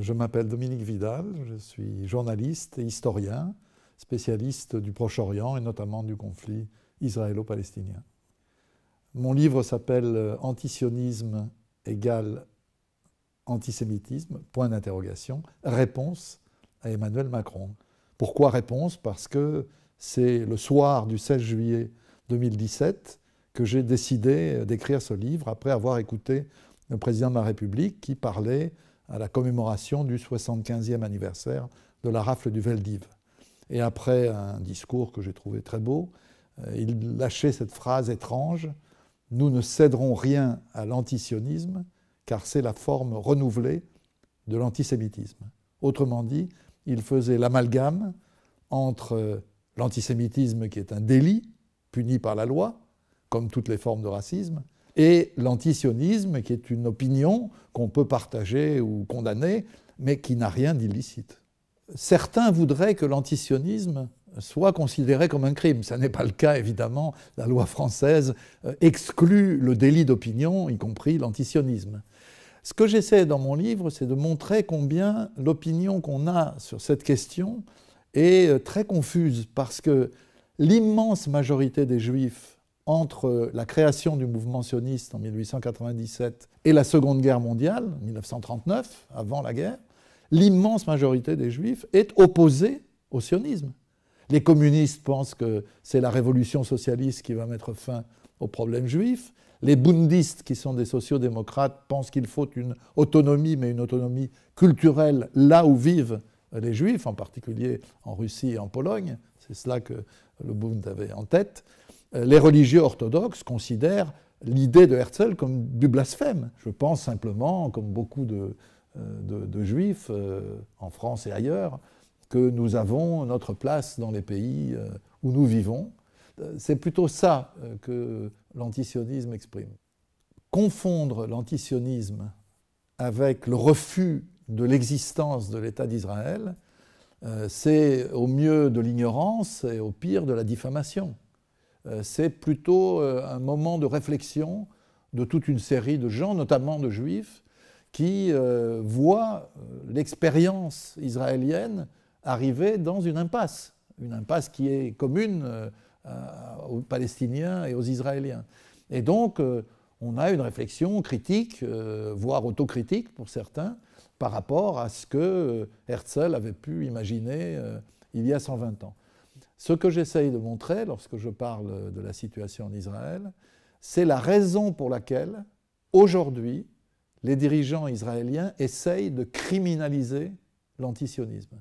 Je m'appelle Dominique Vidal, je suis journaliste et historien, spécialiste du Proche-Orient et notamment du conflit israélo-palestinien. Mon livre s'appelle Antisionisme égale antisémitisme, point d'interrogation, réponse à Emmanuel Macron. Pourquoi réponse Parce que c'est le soir du 16 juillet 2017 que j'ai décidé d'écrire ce livre après avoir écouté le président de la République qui parlait à la commémoration du 75e anniversaire de la rafle du Veldiv. Et après un discours que j'ai trouvé très beau, euh, il lâchait cette phrase étrange Nous ne céderons rien à l'antisionisme, car c'est la forme renouvelée de l'antisémitisme. Autrement dit, il faisait l'amalgame entre l'antisémitisme, qui est un délit puni par la loi, comme toutes les formes de racisme, et l'antisionisme, qui est une opinion qu'on peut partager ou condamner, mais qui n'a rien d'illicite. Certains voudraient que l'antisionisme soit considéré comme un crime. Ce n'est pas le cas, évidemment. La loi française euh, exclut le délit d'opinion, y compris l'antisionisme. Ce que j'essaie dans mon livre, c'est de montrer combien l'opinion qu'on a sur cette question est euh, très confuse, parce que l'immense majorité des juifs entre la création du mouvement sioniste en 1897 et la Seconde Guerre mondiale, 1939, avant la guerre, l'immense majorité des juifs est opposée au sionisme. Les communistes pensent que c'est la révolution socialiste qui va mettre fin aux problèmes juifs. Les bundistes, qui sont des sociodémocrates, pensent qu'il faut une autonomie, mais une autonomie culturelle là où vivent les juifs, en particulier en Russie et en Pologne, c'est cela que le Bund avait en tête. Euh, les religieux orthodoxes considèrent l'idée de Herzl comme du blasphème. Je pense simplement, comme beaucoup de, euh, de juifs euh, en France et ailleurs, que nous avons notre place dans les pays où nous vivons. C'est plutôt ça que l'antisionisme exprime. Confondre l'antisionisme avec le refus de l'existence de l'État d'Israël, euh, c'est au mieux de l'ignorance et au pire de la diffamation. Euh, c'est plutôt euh, un moment de réflexion de toute une série de gens, notamment de juifs, qui voient l'expérience israélienne arriver dans une impasse, une impasse qui est commune aux Palestiniens et aux Israéliens. Et donc, on a une réflexion critique, voire autocritique pour certains, par rapport à ce que euh, Herzl avait pu imaginer euh, il y a 120 ans. Ce que j'essaye de montrer lorsque je parle de la situation en Israël, c'est la raison pour laquelle, aujourd'hui, les dirigeants israéliens essayent de criminaliser l'antisionisme.